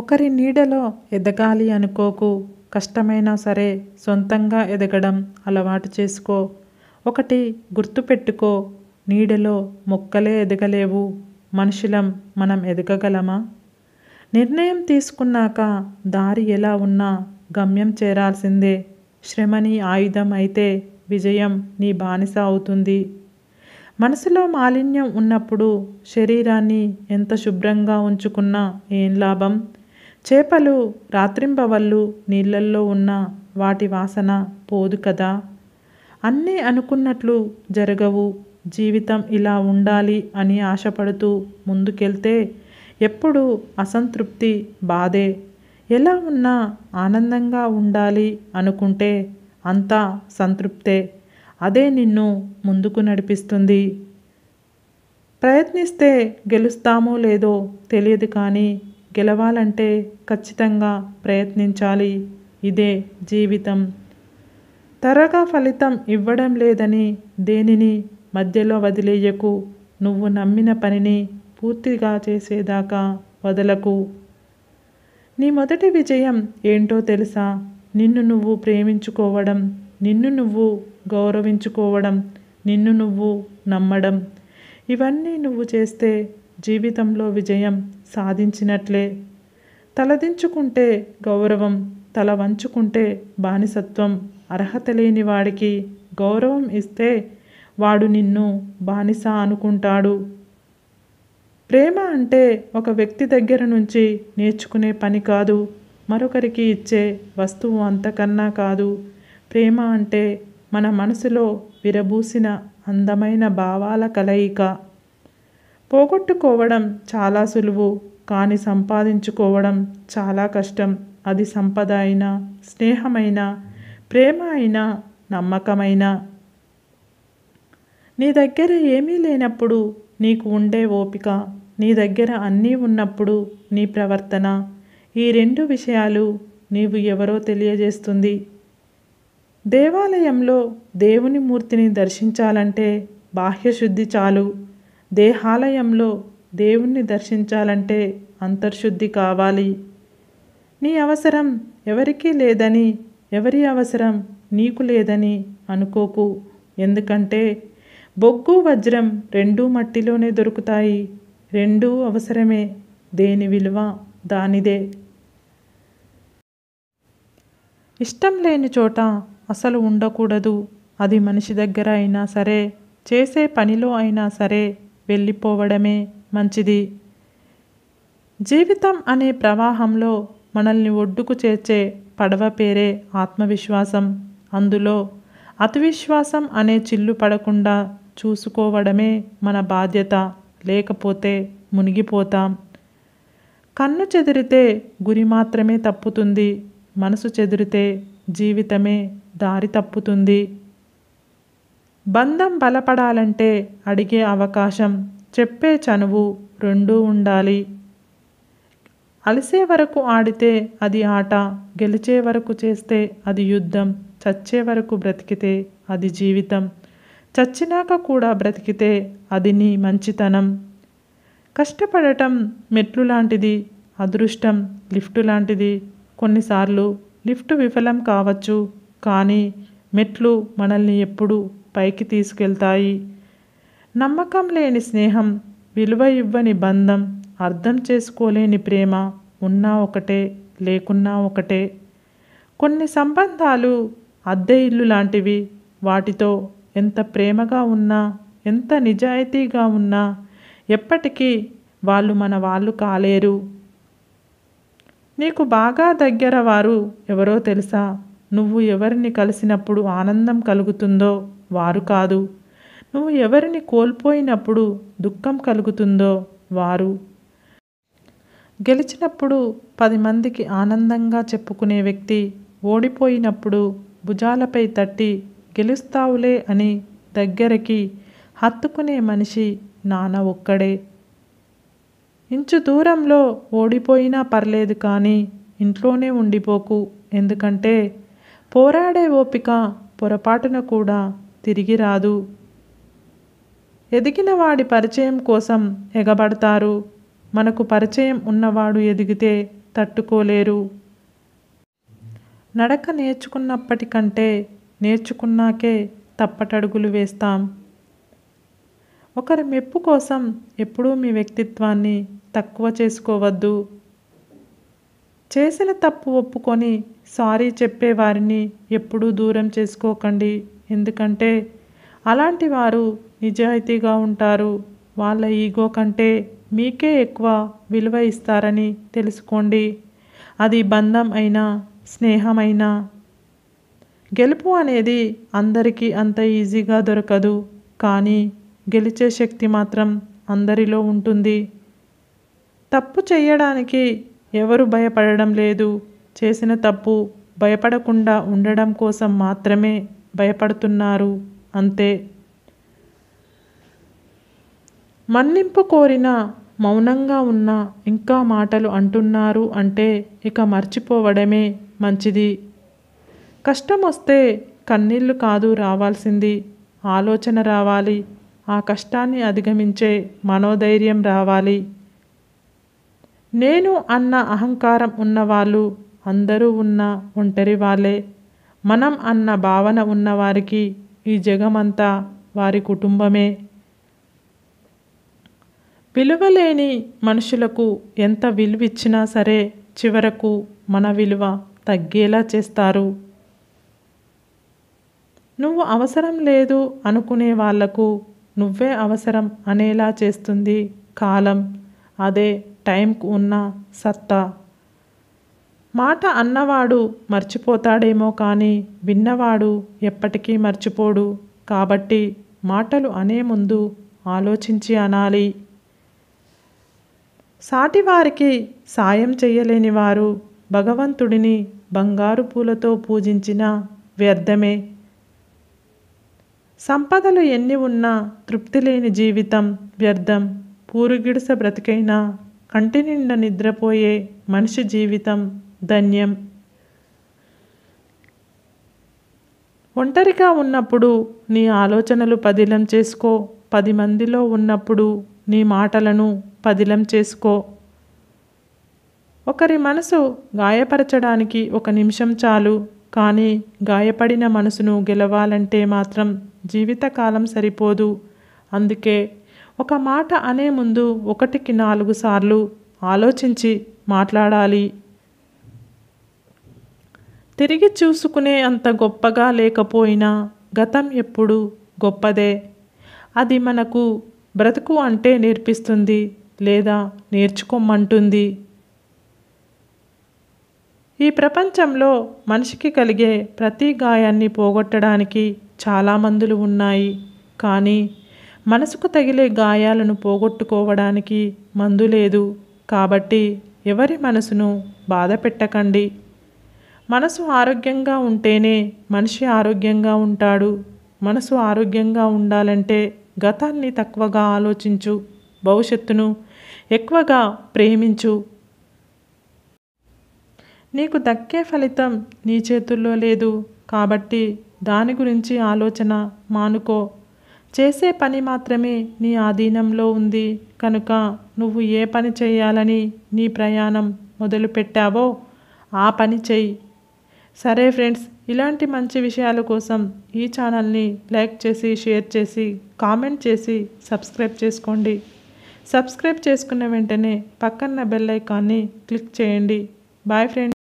ఒకరి నీడలో ఎదగాలి అనుకోకు కష్టమైనా సరే సొంతంగా ఎదగడం అలవాటు చేసుకో ఒకటి గుర్తుపెట్టుకో నీడలో మొక్కలే ఎదగలేవు మనుషులం మనం ఎదగగలమా నిర్ణయం తీసుకున్నాక దారి ఎలా ఉన్నా గమ్యం చేరాల్సిందే శ్రమని ఆయుధం అయితే విజయం నీ బానిస అవుతుంది మనసులో మాలిన్యం ఉన్నప్పుడు శరీరాన్ని ఎంత శుభ్రంగా ఉంచుకున్నా ఏం లాభం చేపలు రాత్రింబవళ్ళు నీళ్ళల్లో ఉన్న వాటి వాసన పోదు కదా అన్నీ అనుకున్నట్లు జరగవు జీవితం ఇలా ఉండాలి అని ఆశపడుతూ ముందుకెళ్తే ఎప్పుడు అసంతృప్తి బాధే ఎలా ఉన్నా ఆనందంగా ఉండాలి అనుకుంటే అంతా సంతృప్తే అదే నిన్ను ముందుకు నడిపిస్తుంది ప్రయత్నిస్తే గెలుస్తామో లేదో తెలియదు కానీ గెలవాలంటే ఖచ్చితంగా ప్రయత్నించాలి ఇదే జీవితం త్వరగా ఫలితం ఇవ్వడం లేదని దేనిని మధ్యలో వదిలేయకు నువ్వు నమ్మిన పనిని పూర్తిగా చేసేదాకా వదలకు నీ మొదటి విజయం ఏంటో తెలుసా నిన్ను నువ్వు ప్రేమించుకోవడం నిన్ను నువ్వు గౌరవించుకోవడం నిన్ను నువ్వు నమ్మడం ఇవన్నీ నువ్వు చేస్తే జీవితంలో విజయం సాధించినట్లే తలదించుకుంటే గౌరవం తల వంచుకుంటే బానిసత్వం అర్హత లేని వాడికి గౌరవం ఇస్తే వాడు నిన్ను బానిస అనుకుంటాడు ప్రేమ అంటే ఒక వ్యక్తి దగ్గర నుంచి నేర్చుకునే పని కాదు మరొకరికి ఇచ్చే వస్తువు అంతకన్నా కాదు ప్రేమ అంటే మన మనసులో విరబూసిన అందమైన భావాల కలయిక పోగొట్టుకోవడం చాలా సులువు కానీ సంపాదించుకోవడం చాలా కష్టం అది సంపద అయినా స్నేహమైన ప్రేమ అయినా నమ్మకమైన నీ దగ్గర ఏమీ లేనప్పుడు నీకు ఉండే ఓపిక నీ దగ్గర అన్నీ ఉన్నప్పుడు నీ ప్రవర్తన ఈ రెండు విషయాలు నీవు ఎవరో తెలియజేస్తుంది దేవాలయంలో దేవుని మూర్తిని దర్శించాలంటే బాహ్యశుద్ధి చాలు దేహాలయంలో దేవుణ్ణి దర్శించాలంటే అంతర్శుద్ధి కావాలి నీ అవసరం ఎవరికీ లేదని ఎవరి అవసరం నీకు లేదని అనుకోకు ఎందుకంటే బొగ్గు వజ్రం రెండూ మట్టిలోనే దొరుకుతాయి రెండూ అవసరమే దేని విలువ దానిదే ఇష్టం లేని చోట అసలు ఉండకూడదు అది మనిషి దగ్గర అయినా సరే చేసే పనిలో అయినా సరే వెళ్ళిపోవడమే మంచిది జీవితం అనే ప్రవాహంలో మనల్ని ఒడ్డుకు చేర్చే పడవ పేరే ఆత్మవిశ్వాసం అందులో అతివిశ్వాసం అనే చిల్లు పడకుండా చూసుకోవడమే మన బాధ్యత లేకపోతే మునిగిపోతాం కన్ను చెదిరితే గురి మాత్రమే తప్పుతుంది మనసు చెదిరితే జీవితమే దారి తప్పుతుంది బంధం బలపడాలంటే అడిగే అవకాశం చెప్పే చనువు రెండూ ఉండాలి అలిసే వరకు ఆడితే అది ఆట గెలిచే వరకు చేస్తే అది యుద్ధం చచ్చే వరకు బ్రతికితే అది జీవితం చచ్చినాక కూడా బ్రతికితే అది నీ మంచితనం కష్టపడటం మెట్లు లాంటిది అదృష్టం లిఫ్టు లాంటిది కొన్నిసార్లు లిఫ్ట్ విఫలం కావచ్చు కానీ మెట్లు మనల్ని ఎప్పుడూ పైకి తీసుకెళ్తాయి నమ్మకం లేని స్నేహం విలువ ఇవ్వని బంధం అర్థం చేసుకోలేని ప్రేమ ఉన్నా ఒకటే లేకున్నా ఒకటే కొన్ని సంబంధాలు అద్దె ఇల్లు లాంటివి వాటితో ఎంత ప్రేమగా ఉన్నా ఎంత నిజాయితీగా ఉన్నా ఎప్పటికీ వాళ్ళు మన వాళ్ళు కాలేరు నీకు బాగా దగ్గర వారు ఎవరో తెలుసా నువ్వు ఎవరిని కలిసినప్పుడు ఆనందం కలుగుతుందో వారు కాదు నువ్వు ఎవరిని కోల్పోయినప్పుడు దుఃఖం కలుగుతుందో వారు గెలిచినప్పుడు పది మందికి ఆనందంగా చెప్పుకునే వ్యక్తి ఓడిపోయినప్పుడు భుజాలపై తట్టి గెలుస్తావులే అని దగ్గరికి హత్తుకునే మనిషి నాన్న ఒక్కడే ఇంచు దూరంలో ఓడిపోయినా పర్లేదు కానీ ఇంట్లోనే ఉండిపోకు ఎందుకంటే పోరాడే ఓపిక పొరపాటున కూడా తిరిగి రాదు ఎదిగిన వాడి పరిచయం కోసం ఎగబడతారు మనకు పరిచయం ఉన్నవాడు ఎదిగితే తట్టుకోలేరు నడక నేర్చుకున్నప్పటికంటే నేర్చుకున్నాకే తప్పటడుగులు వేస్తాం ఒకరి మెప్పు కోసం ఎప్పుడూ మీ వ్యక్తిత్వాన్ని తక్కువ చేసుకోవద్దు చేసిన తప్పు ఒప్పుకొని సారీ చెప్పేవారిని ఎప్పుడూ దూరం చేసుకోకండి ఎందుకంటే అలాంటి వారు నిజాయితీగా ఉంటారు వాళ్ళ ఈగో కంటే మీకే ఎక్కువ విలువ ఇస్తారని తెలుసుకోండి అది బంధం అయినా స్నేహమైనా గెలుపు అనేది అందరికీ అంత ఈజీగా దొరకదు కానీ గెలిచే శక్తి మాత్రం అందరిలో ఉంటుంది తప్పు చేయడానికి ఎవరు భయపడడం లేదు చేసిన తప్పు భయపడకుండా ఉండడం కోసం మాత్రమే భయపడుతున్నారు అంతే మన్నింపు కోరిన మౌనంగా ఉన్న ఇంకా మాటలు అంటున్నారు అంటే ఇక మర్చిపోవడమే మంచిది కష్టం వస్తే కన్నీళ్లు కాదు రావాల్సింది ఆలోచన రావాలి ఆ కష్టాన్ని అధిగమించే మనోధైర్యం రావాలి నేను అన్న అహంకారం ఉన్నవాళ్ళు అందరూ ఉన్న ఒంటరి వాళ్ళే మనం అన్న భావన ఉన్నవారికి ఈ జగమంతా వారి కుటుంబమే విలువలేని మనుషులకు ఎంత విలువిచ్చినా సరే చివరకు మన విలువ తగ్గేలా చేస్తారు నువ్వు అవసరం లేదు అనుకునే వాళ్లకు నువ్వే అవసరం అనేలా చేస్తుంది కాలం అదే టైంకు ఉన్న సత్తా మాట అన్నవాడు మర్చిపోతాడేమో కానీ విన్నవాడు ఎప్పటికీ మర్చిపోడు కాబట్టి మాటలు అనే ముందు ఆలోచించి అనాలి సాటివారికి సాయం చేయలేని వారు భగవంతుడిని బంగారు పూలతో పూజించిన వ్యర్థమే సంపదలు ఎన్ని ఉన్నా తృప్తి లేని జీవితం వ్యర్థం పూరుగిడుస బ్రతికైనా కంటి నిండా నిద్రపోయే మనిషి జీవితం ధన్యం ఒంటరిగా ఉన్నప్పుడు నీ ఆలోచనలు పదిలం చేసుకో పది మందిలో ఉన్నప్పుడు నీ మాటలను పదిలం చేసుకో ఒకరి మనసు గాయపరచడానికి ఒక నిమిషం చాలు కానీ గాయపడిన మనసును గెలవాలంటే మాత్రం జీవితకాలం సరిపోదు అందుకే ఒక మాట అనే ముందు ఒకటికి నాలుగు సార్లు ఆలోచించి మాట్లాడాలి తిరిగి చూసుకునే అంత గొప్పగా లేకపోయినా గతం ఎప్పుడు గొప్పదే అది మనకు బ్రతుకు అంటే నేర్పిస్తుంది లేదా నేర్చుకోమంటుంది ఈ ప్రపంచంలో మనిషికి కలిగే ప్రతి గాయాన్ని పోగొట్టడానికి చాలా మందులు ఉన్నాయి కానీ మనసుకు తగిలే గాయాలను పోగొట్టుకోవడానికి మందు లేదు కాబట్టి ఎవరి మనసును బాధ పెట్టకండి మనసు ఆరోగ్యంగా ఉంటేనే మనిషి ఆరోగ్యంగా ఉంటాడు మనసు ఆరోగ్యంగా ఉండాలంటే గతాన్ని తక్కువగా ఆలోచించు భవిష్యత్తును ఎక్కువగా ప్రేమించు నీకు దక్కే ఫలితం నీ చేతుల్లో లేదు కాబట్టి దాని గురించి ఆలోచన మానుకో చేసే పని మాత్రమే నీ ఆధీనంలో ఉంది కనుక నువ్వు ఏ పని చేయాలని నీ ప్రయాణం మొదలుపెట్టావో ఆ పని చెయ్యి సరే ఫ్రెండ్స్ ఇలాంటి మంచి విషయాల కోసం ఈ ఛానల్ని లైక్ చేసి షేర్ చేసి కామెంట్ చేసి సబ్స్క్రైబ్ చేసుకోండి సబ్స్క్రైబ్ చేసుకున్న వెంటనే పక్కన్న బెల్ ఐకాన్ని క్లిక్ చేయండి బాయ్ ఫ్రెండ్స్